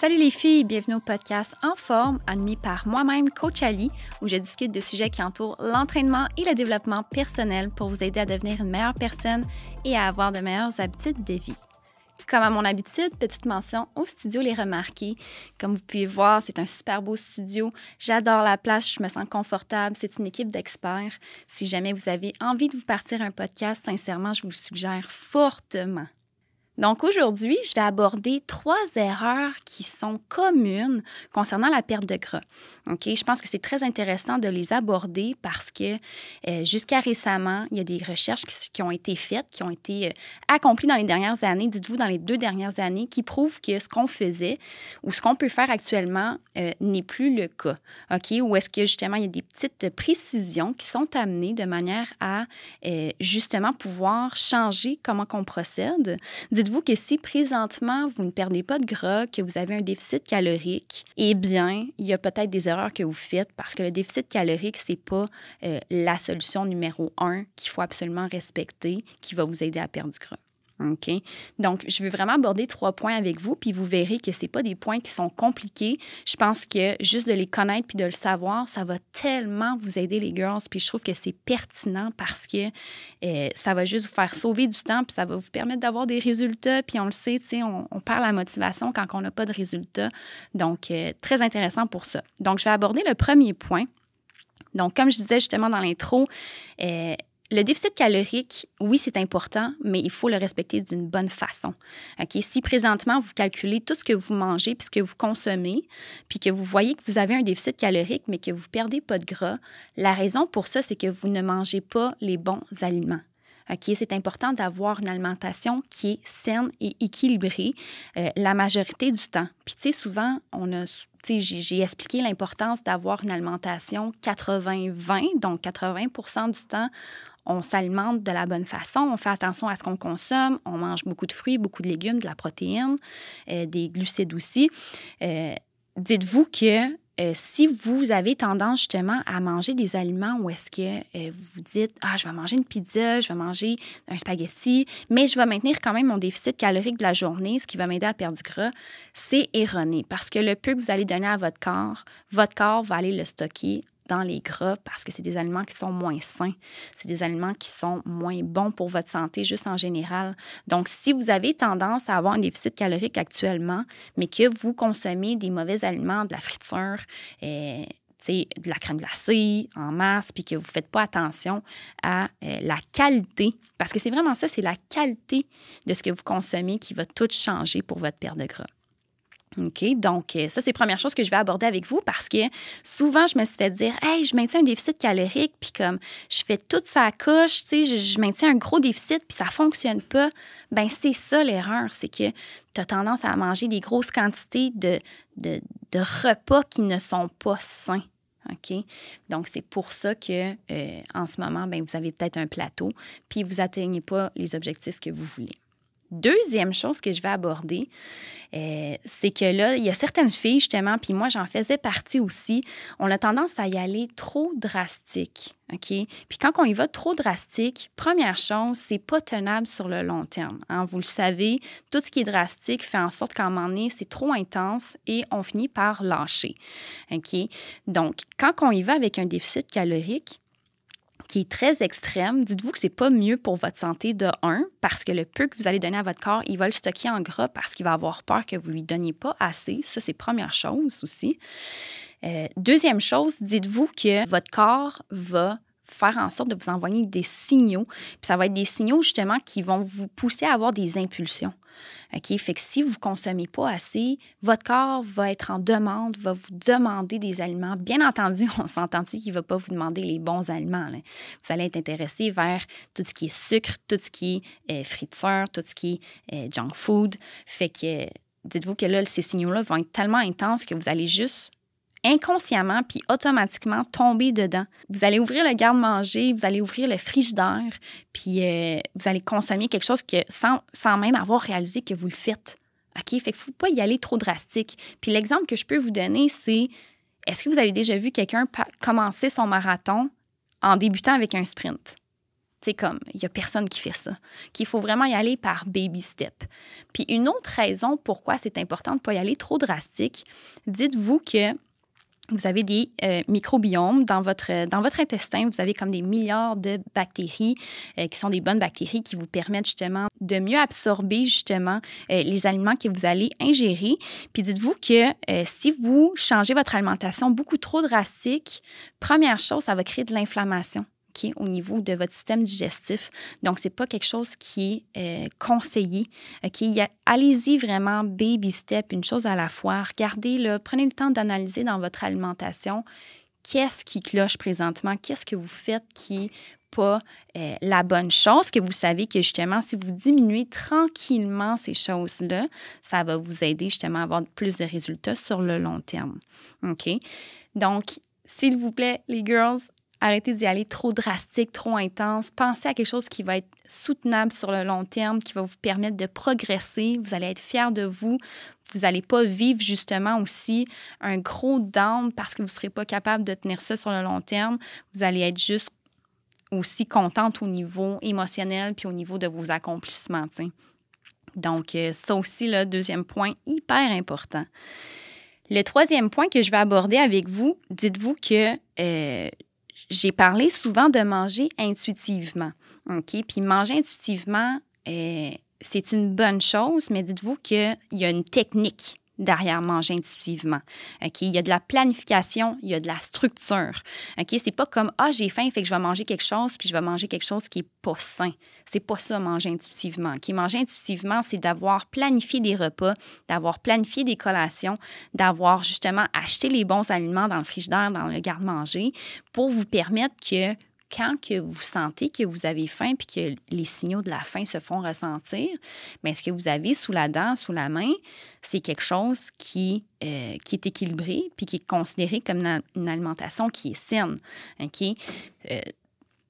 Salut les filles, bienvenue au podcast En forme, animé par moi-même, Coach Ali, où je discute de sujets qui entourent l'entraînement et le développement personnel pour vous aider à devenir une meilleure personne et à avoir de meilleures habitudes de vie. Comme à mon habitude, petite mention au studio Les Remarqués. Comme vous pouvez voir, c'est un super beau studio. J'adore la place, je me sens confortable. C'est une équipe d'experts. Si jamais vous avez envie de vous partir un podcast, sincèrement, je vous le suggère fortement. Donc aujourd'hui, je vais aborder trois erreurs qui sont communes concernant la perte de gras. Ok, Je pense que c'est très intéressant de les aborder parce que euh, jusqu'à récemment, il y a des recherches qui, ont été faites, qui ont été euh, accomplies dans les dernières années, dites-vous dans les deux dernières années, qui prouvent que ce qu'on faisait ou ce qu'on peut faire actuellement euh, n'est plus le cas. Ok, Ou est-ce que justement, il y a des petites précisions qui sont amenées de manière à justement pouvoir changer comment qu'on procède. Dites vous que si présentement vous ne perdez pas de gras, que vous avez un déficit calorique, eh bien, il y a peut-être des erreurs que vous faites parce que le déficit calorique, c'est pas euh, la solution numéro un qu'il faut absolument respecter qui va vous aider à perdre du gras. OK? Donc, je veux vraiment aborder trois points avec vous, puis vous verrez que ce pas des points qui sont compliqués. Je pense que juste de les connaître puis de le savoir, ça va tellement vous aider, les girls. Puis je trouve que c'est pertinent parce que euh, ça va juste vous faire sauver du temps, puis ça va vous permettre d'avoir des résultats. Puis on le sait, tu on, on perd la motivation quand on n'a pas de résultats. Donc, euh, très intéressant pour ça. Donc, je vais aborder le premier point. Donc, comme je disais justement dans l'intro, euh, le déficit calorique, oui, c'est important, mais il faut le respecter d'une bonne façon. Si présentement, vous calculez tout ce que vous mangez puisque vous consommez, puis que vous voyez que vous avez un déficit calorique, mais que vous perdez pas de gras, la raison pour ça, c'est que vous ne mangez pas les bons aliments. c'est important d'avoir une alimentation qui est saine et équilibrée euh, la majorité du temps. Puis, tu sais, souvent, on a. J'ai expliqué l'importance d'avoir une alimentation 80-20, donc 80 du temps, on s'alimente de la bonne façon, on fait attention à ce qu'on consomme, on mange beaucoup de fruits, beaucoup de légumes, de la protéine, euh, des glucides aussi. Euh, dites-vous que euh, si vous avez tendance justement à manger des aliments où est-ce que vous dites ah je vais manger une pizza, je vais manger un spaghetti, mais je vais maintenir quand même mon déficit calorique de la journée, ce qui va m'aider à perdre du gras, c'est erroné parce que le peu que vous allez donner à votre corps, votre corps va aller le stocker dans les gras parce que c'est des aliments qui sont moins sains. C'est des aliments qui sont moins bons pour votre santé, juste en général. Donc, si vous avez tendance à avoir un déficit calorique actuellement, mais que vous consommez des mauvais aliments, de la friture, et euh, de la crème glacée en masse, puis que vous ne faites pas attention à euh, la qualité, parce que c'est vraiment ça, c'est la qualité de ce que vous consommez qui va tout changer pour votre perte de gras. OK, donc euh, ça, c'est la première chose que je vais aborder avec vous parce que souvent, je me suis fait dire Hey, je maintiens un déficit calorique, puis comme je fais toute sa couche, tu sais, je, maintiens un gros déficit, puis ça fonctionne pas. Ben c'est ça l'erreur, c'est que tu as tendance à manger des grosses quantités de, repas qui ne sont pas sains. OK? Donc, c'est pour ça que euh, en ce moment, ben, vous avez peut-être un plateau, puis vous n'atteignez pas les objectifs que vous voulez. Deuxième chose que je vais aborder, euh, c'est que là, il y a certaines filles, justement, puis moi, j'en faisais partie aussi, on a tendance à y aller trop drastique, OK? Puis quand on y va trop drastique, première chose, c'est pas tenable sur le long terme. Hein? Vous le savez, tout ce qui est drastique fait en sorte qu'à un moment donné, c'est trop intense et on finit par lâcher, OK? Donc, quand on y va avec un déficit calorique, qui est très extrême, dites-vous que c'est pas mieux pour votre santé de un, parce que le peu que vous allez donner à votre corps, il va le stocker en gras parce qu'il va avoir peur que vous lui donniez pas assez. Ça, c'est première chose aussi. Euh, deuxième chose, dites-vous que votre corps va faire en sorte de vous envoyer des signaux. ça va être des signaux justement qui vont vous pousser à avoir des impulsions. OK? Fait que si vous ne consommez pas assez, votre corps va être en demande, va vous demander des aliments. Bien entendu, on s'entend-tu qu'il ne va pas vous demander les bons aliments. Vous allez être intéressé vers tout ce qui est sucre, tout ce qui est euh, friture, tout ce qui est euh, junk food. Fait que euh, dites-vous que là, ces signaux-là vont être tellement intenses que vous allez juste inconsciemment puis automatiquement tomber dedans. Vous allez ouvrir le garde-manger, vous allez ouvrir le frigidaire, puis euh, vous allez consommer quelque chose que sans, même avoir réalisé que vous le faites. OK? Fait qu'il faut pas y aller trop drastique. Puis l'exemple que je peux vous donner, c'est est-ce que vous avez déjà vu quelqu'un commencer son marathon en débutant avec un sprint? C'est comme, il n'y a personne qui fait ça. Qu'il faut vraiment y aller par baby step. Puis une autre raison pourquoi c'est important de ne pas y aller trop drastique, dites-vous que vous avez des euh, microbiomes dans votre, dans votre intestin. Vous avez comme des milliards de bactéries euh, qui sont des bonnes bactéries qui vous permettent justement de mieux absorber justement euh, les aliments que vous allez ingérer. Puis dites-vous que si vous changez votre alimentation beaucoup trop drastique, première chose, ça va créer de l'inflammation au niveau de votre système digestif. Donc, ce n'est pas quelque chose qui est euh, conseillé. Allez-y vraiment baby step, une chose à la fois. Regardez-le, prenez le temps d'analyser dans votre alimentation qu'est-ce qui cloche présentement, qu'est-ce que vous faites qui n'est pas euh, la bonne chose, que vous savez que justement, si vous diminuez tranquillement ces choses-là, ça va vous aider justement à avoir plus de résultats sur le long terme. OK? Donc, s'il vous plaît, les girls, Arrêtez d'y aller trop drastique, trop intense. Pensez à quelque chose qui va être soutenable sur le long terme, qui va vous permettre de progresser. Vous allez être fier de vous. Vous n'allez pas vivre justement aussi un gros down parce que vous ne serez pas capable de tenir ça sur le long terme. Vous allez être juste aussi contente au niveau émotionnel puis au niveau de vos accomplissements. Donc, euh, ça aussi, le deuxième point hyper important. Le troisième point que je vais aborder avec vous, dites-vous que euh, j'ai parlé souvent de manger intuitivement. OK? Puis manger intuitivement, euh, c'est une bonne chose, mais dites-vous qu'il y a une technique derrière manger intuitivement. OK? Il y a de la planification, il y a de la structure. OK? C'est pas comme Ah, j'ai faim, fait que je vais manger quelque chose, puis je vais manger quelque chose qui est pas sain. C'est pas ça, manger intuitivement. Qui Manger intuitivement, c'est d'avoir planifié des repas, d'avoir planifié des collations, d'avoir justement acheté les bons aliments dans le frigidaire, dans le garde-manger, pour vous permettre que quand que vous sentez que vous avez faim puis que les signaux de la faim se font ressentir, mais ben, ce que vous avez sous la dent, sous la main, c'est quelque chose qui, euh, qui est équilibré puis qui est considéré comme une, alimentation qui est saine. Euh,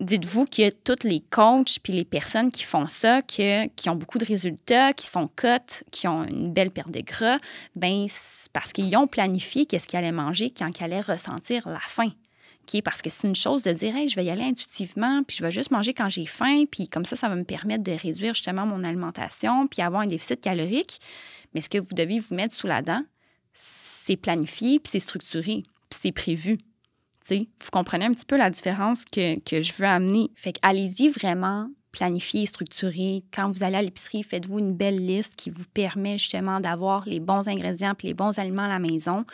dites-vous que tous les coachs puis les personnes qui font ça, que, qui ont beaucoup de résultats, qui sont cotes, qui ont une belle perte de gras, ben parce qu'ils ont planifié qu'est-ce qu'ils allaient manger quand ils allaient ressentir la faim. Parce que c'est une chose de dire, je vais y aller intuitivement, puis je vais juste manger quand j'ai faim, puis comme ça, ça va me permettre de réduire justement mon alimentation, puis avoir un déficit calorique. Mais ce que vous devez vous mettre sous la dent, c'est planifié, puis c'est structuré, puis c'est prévu. vous comprenez un petit peu la différence que, que je veux amener. Fait allez y vraiment planifier, structurer. Quand vous allez à l'épicerie, faites-vous une belle liste qui vous permet justement d'avoir les bons ingrédients puis les bons aliments à la maison.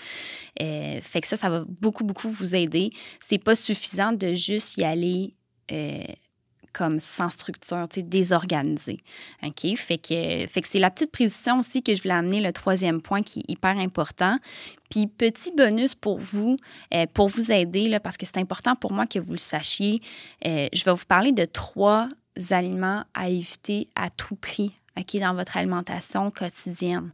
Euh, fait que ça, ça va beaucoup, beaucoup vous aider. C'est pas suffisant de juste y aller euh, comme sans structure, désorganisé. OK? Fait que, fait que c'est la petite précision aussi que je voulais amener, le troisième point qui est hyper important. Puis, petit bonus pour vous, euh, pour vous aider, parce que c'est important pour moi que vous le sachiez, je vais vous parler de trois aliments à éviter à tout prix dans votre alimentation quotidienne.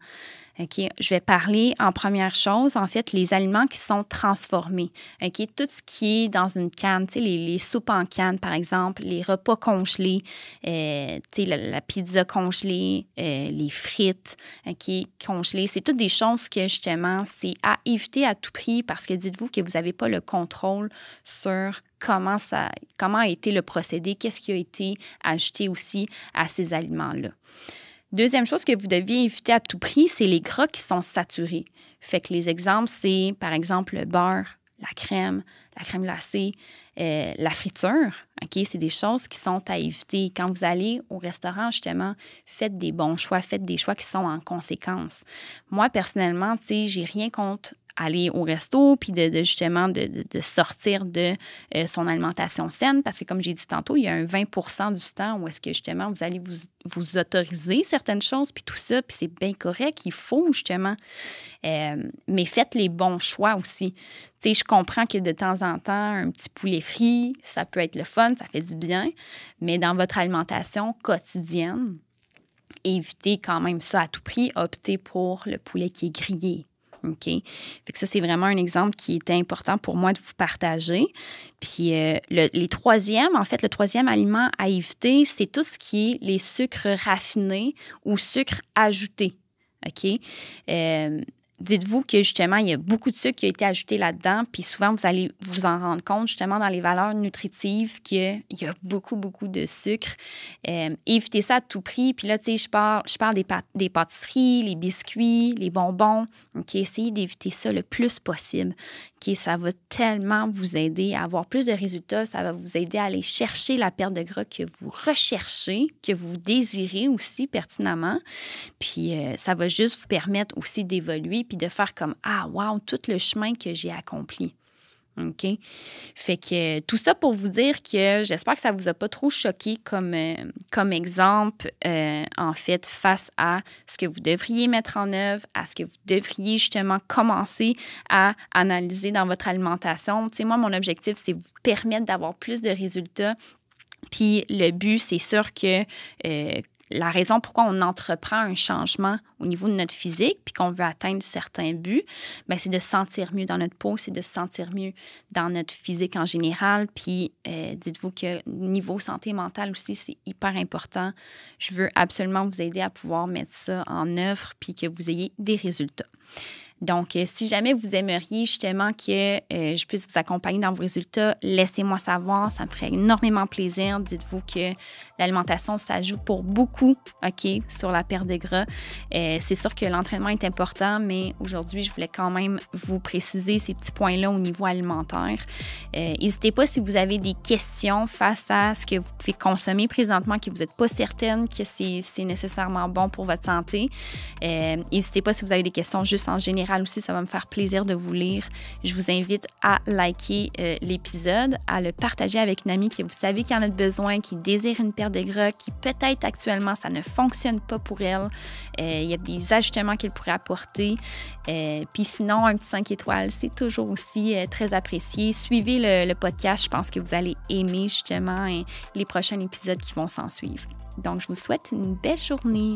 je vais parler en première chose, en fait, les aliments qui sont transformés. tout ce qui est dans une canne, les, les, soupes en canne, par exemple, les repas congelés, euh, la, la, pizza congelée, euh, les frites congelées, c'est toutes des choses que justement, c'est à éviter à tout prix parce que dites-vous que vous n'avez pas le contrôle sur comment, ça, comment a été le procédé, qu'est-ce qui a été ajouté aussi à ces aliments-là. Deuxième chose que vous deviez éviter à tout prix, c'est les gras qui sont saturés. Fait que les exemples, c'est par exemple le beurre, la crème, la crème glacée, euh, la friture. OK? C'est des choses qui sont à éviter. Quand vous allez au restaurant, justement, faites des bons choix, faites des choix qui sont en conséquence. Moi, personnellement, tu sais, j'ai rien contre aller au resto, puis de, justement de, sortir de euh, son alimentation saine, parce que comme j'ai dit tantôt, il y a un 20 du temps où est-ce que justement vous allez vous, autoriser certaines choses, puis tout ça, puis c'est bien correct, il faut justement. Euh, mais faites les bons choix aussi. Tu sais, je comprends que de temps en temps, un petit poulet frit, ça peut être le fun, ça fait du bien, mais dans votre alimentation quotidienne, évitez quand même ça à tout prix, optez pour le poulet qui est grillé, OK? Fait ça, c'est vraiment un exemple qui était important pour moi de vous partager. Puis euh, les troisièmes, en fait, le troisième aliment à éviter, c'est tout ce qui est les sucres raffinés ou sucres ajoutés. OK? Euh, dites-vous que justement, il y a beaucoup de sucre qui a été ajouté là-dedans. Puis souvent, vous allez vous en rendre compte justement dans les valeurs nutritives qu'il y a beaucoup, beaucoup de sucre. Euh, évitez ça à tout prix. Puis là, tu sais, je parle, je parle des, des, pâtisseries, les biscuits, les bonbons. donc essayez d'éviter ça le plus possible ça va tellement vous aider à avoir plus de résultats, ça va vous aider à aller chercher la perte de gras que vous recherchez, que vous désirez aussi pertinemment. Puis euh, ça va juste vous permettre aussi d'évoluer puis de faire comme ah wow, tout le chemin que j'ai accompli. OK? Fait que tout ça pour vous dire que j'espère que ça ne vous a pas trop choqué comme, euh, comme exemple, euh, en fait, face à ce que vous devriez mettre en œuvre, à ce que vous devriez justement commencer à analyser dans votre alimentation. Tu sais, moi, mon objectif, c'est vous permettre d'avoir plus de résultats puis le but, c'est sûr que euh, la raison pourquoi on entreprend un changement au niveau de notre physique, puis qu'on veut atteindre certains buts, ben, c'est de sentir mieux dans notre peau, c'est de sentir mieux dans notre physique en général. Puis euh, dites-vous que niveau santé mentale aussi, c'est hyper important. Je veux absolument vous aider à pouvoir mettre ça en œuvre, puis que vous ayez des résultats. Donc, euh, si jamais vous aimeriez justement que euh, je puisse vous accompagner dans vos résultats, laissez-moi savoir. Ça me ferait énormément plaisir. Dites-vous que l'alimentation, ça joue pour beaucoup, OK, sur la perte de gras. Euh, c'est sûr que l'entraînement est important, mais aujourd'hui, je voulais quand même vous préciser ces petits points-là au niveau alimentaire. N'hésitez pas si vous avez des questions face à ce que vous pouvez consommer présentement, que vous n'êtes pas certaine que c'est nécessairement bon pour votre santé. N'hésitez pas si vous avez des questions juste en général aussi, ça va me faire plaisir de vous lire. Je vous invite à liker euh, l'épisode, à le partager avec une amie qui vous savez qui en a besoin, qui désire une paire de gras, qui peut-être actuellement ça ne fonctionne pas pour elle. Euh, il y a des ajustements qu'elle pourrait apporter. Euh, puis sinon, un petit 5 étoiles, c'est toujours aussi très apprécié. Suivez le, le, podcast, je pense que vous allez aimer justement hein, les prochains épisodes qui vont s'en suivre. Donc, je vous souhaite une belle journée.